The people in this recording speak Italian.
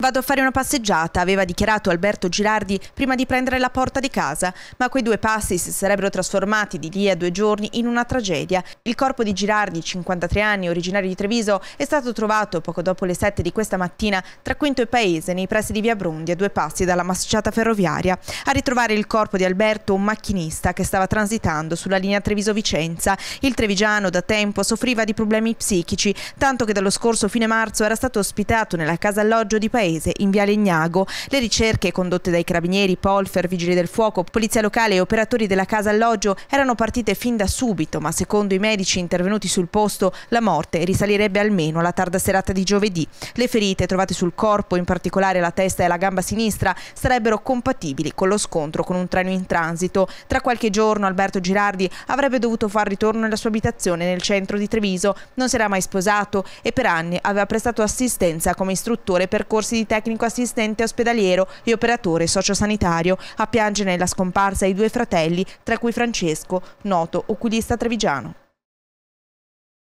Vado a fare una passeggiata, aveva dichiarato Alberto Girardi prima di prendere la porta di casa, ma quei due passi si sarebbero trasformati di lì a due giorni in una tragedia. Il corpo di Girardi, 53 anni, originario di Treviso, è stato trovato poco dopo le 7 di questa mattina tra Quinto e Paese, nei pressi di Via Brondi, a due passi dalla massicciata ferroviaria. A ritrovare il corpo di Alberto, un macchinista che stava transitando sulla linea Treviso-Vicenza. Il trevigiano da tempo soffriva di problemi psichici, tanto che dallo scorso fine marzo era stato ospitato nella casa alloggio di Paese paese, in Viale Ignago. Le ricerche condotte dai carabinieri, Polfer, Vigili del Fuoco, Polizia Locale e operatori della casa alloggio erano partite fin da subito, ma secondo i medici intervenuti sul posto la morte risalirebbe almeno alla tarda serata di giovedì. Le ferite trovate sul corpo, in particolare la testa e la gamba sinistra, sarebbero compatibili con lo scontro con un treno in transito. Tra qualche giorno Alberto Girardi avrebbe dovuto far ritorno nella sua abitazione nel centro di Treviso. Non si era mai sposato e per anni aveva prestato assistenza come istruttore per corsi di di tecnico assistente ospedaliero e operatore sociosanitario. A piangere la scomparsa i due fratelli, tra cui Francesco, noto oculista trevigiano.